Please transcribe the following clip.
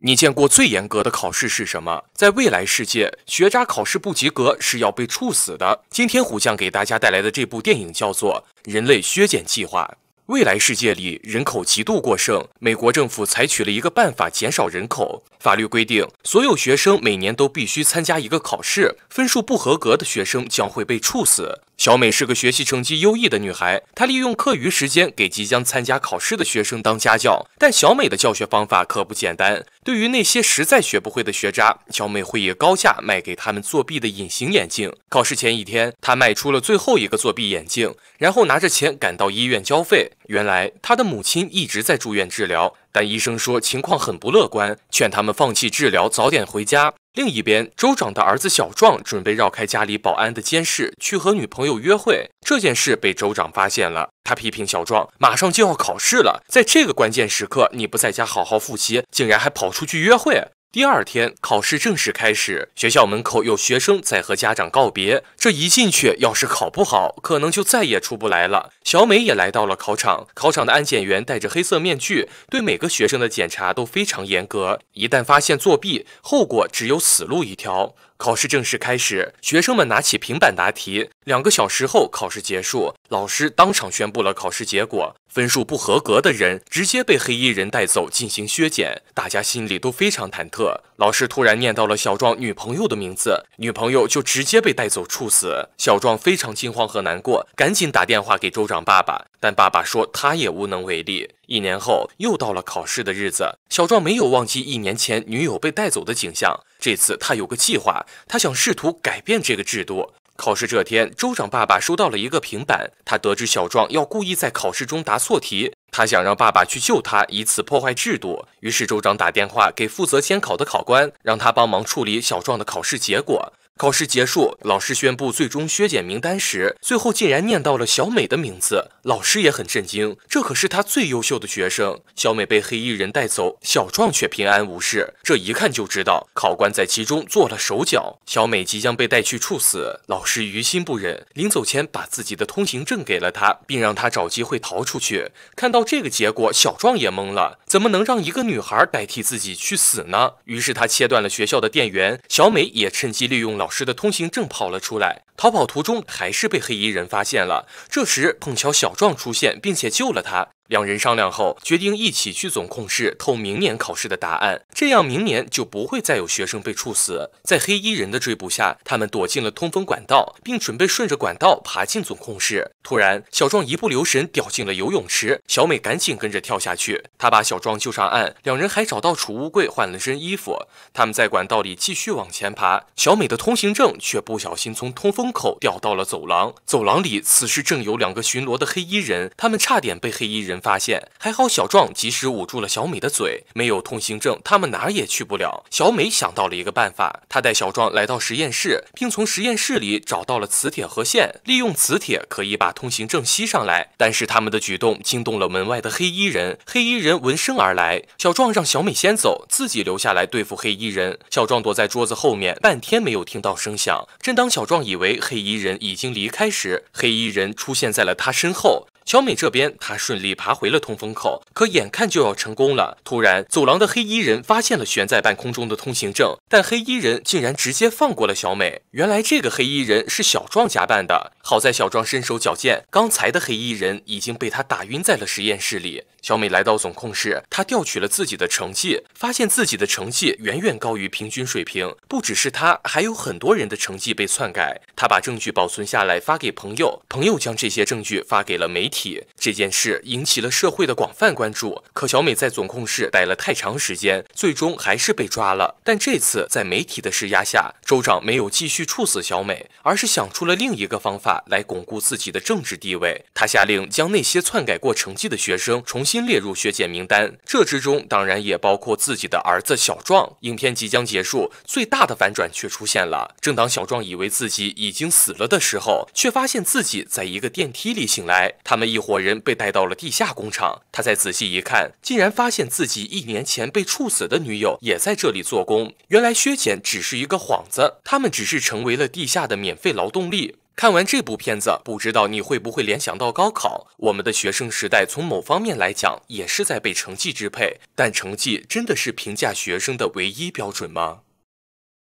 你见过最严格的考试是什么？在未来世界，学渣考试不及格是要被处死的。今天虎将给大家带来的这部电影叫做《人类削减计划》。未来世界里人口极度过剩，美国政府采取了一个办法减少人口。法律规定，所有学生每年都必须参加一个考试，分数不合格的学生将会被处死。小美是个学习成绩优异的女孩，她利用课余时间给即将参加考试的学生当家教。但小美的教学方法可不简单，对于那些实在学不会的学渣，小美会以高价卖给他们作弊的隐形眼镜。考试前一天，她卖出了最后一个作弊眼镜，然后拿着钱赶到医院交费。原来，她的母亲一直在住院治疗，但医生说情况很不乐观，劝他们放弃治疗，早点回家。另一边，州长的儿子小壮准备绕开家里保安的监视去和女朋友约会。这件事被州长发现了，他批评小壮：“马上就要考试了，在这个关键时刻，你不在家好好复习，竟然还跑出去约会。”第二天考试正式开始，学校门口有学生在和家长告别。这一进去，要是考不好，可能就再也出不来了。小美也来到了考场，考场的安检员戴着黑色面具，对每个学生的检查都非常严格。一旦发现作弊，后果只有死路一条。考试正式开始，学生们拿起平板答题。两个小时后，考试结束，老师当场宣布了考试结果。分数不合格的人直接被黑衣人带走进行削减，大家心里都非常忐忑。老师突然念到了小壮女朋友的名字，女朋友就直接被带走处死。小壮非常惊慌和难过，赶紧打电话给州长爸爸，但爸爸说他也无能为力。一年后，又到了考试的日子，小壮没有忘记一年前女友被带走的景象。这次他有个计划，他想试图改变这个制度。考试这天，州长爸爸收到了一个平板，他得知小壮要故意在考试中答错题。他想让爸爸去救他，以此破坏制度。于是州长打电话给负责监考的考官，让他帮忙处理小壮的考试结果。考试结束，老师宣布最终削减名单时，最后竟然念到了小美的名字。老师也很震惊，这可是他最优秀的学生。小美被黑衣人带走，小壮却平安无事。这一看就知道，考官在其中做了手脚。小美即将被带去处死，老师于心不忍，临走前把自己的通行证给了他，并让他找机会逃出去。看到这个结果，小壮也懵了，怎么能让一个女孩代替自己去死呢？于是他切断了学校的电源，小美也趁机利用了。老师的通行证跑了出来，逃跑途中还是被黑衣人发现了。这时碰巧小壮出现，并且救了他。两人商量后，决定一起去总控室偷明年考试的答案，这样明年就不会再有学生被处死。在黑衣人的追捕下，他们躲进了通风管道，并准备顺着管道爬进总控室。突然，小壮一不留神掉进了游泳池，小美赶紧跟着跳下去。她把小壮救上岸，两人还找到储物柜换了身衣服。他们在管道里继续往前爬，小美的通行证却不小心从通风口掉到了走廊。走廊里此时正有两个巡逻的黑衣人，他们差点被黑衣人。发现还好，小壮及时捂住了小美的嘴。没有通行证，他们哪儿也去不了。小美想到了一个办法，她带小壮来到实验室，并从实验室里找到了磁铁和线。利用磁铁可以把通行证吸上来。但是他们的举动惊动了门外的黑衣人，黑衣人闻声而来。小壮让小美先走，自己留下来对付黑衣人。小壮躲在桌子后面，半天没有听到声响。正当小壮以为黑衣人已经离开时，黑衣人出现在了他身后。小美这边，她顺利爬回了通风口，可眼看就要成功了，突然走廊的黑衣人发现了悬在半空中的通行证，但黑衣人竟然直接放过了小美。原来这个黑衣人是小壮假扮的。好在小壮身手矫健，刚才的黑衣人已经被他打晕在了实验室里。小美来到总控室，她调取了自己的成绩，发现自己的成绩远远高于平均水平。不只是他，还有很多人的成绩被篡改。他把证据保存下来，发给朋友，朋友将这些证据发给了媒体。这件事引起了社会的广泛关注。可小美在总控室待了太长时间，最终还是被抓了。但这次在媒体的施压下，州长没有继续处死小美，而是想出了另一个方法来巩固自己的政治地位。他下令将那些篡改过成绩的学生重新列入学检名单，这之中当然也包括自己的儿子小壮。影片即将结束，最大的反转却出现了。正当小壮以为自己已经死了的时候，却发现自己在一个电梯里醒来。他们。一伙人被带到了地下工厂，他再仔细一看，竟然发现自己一年前被处死的女友也在这里做工。原来削减只是一个幌子，他们只是成为了地下的免费劳动力。看完这部片子，不知道你会不会联想到高考？我们的学生时代从某方面来讲也是在被成绩支配，但成绩真的是评价学生的唯一标准吗？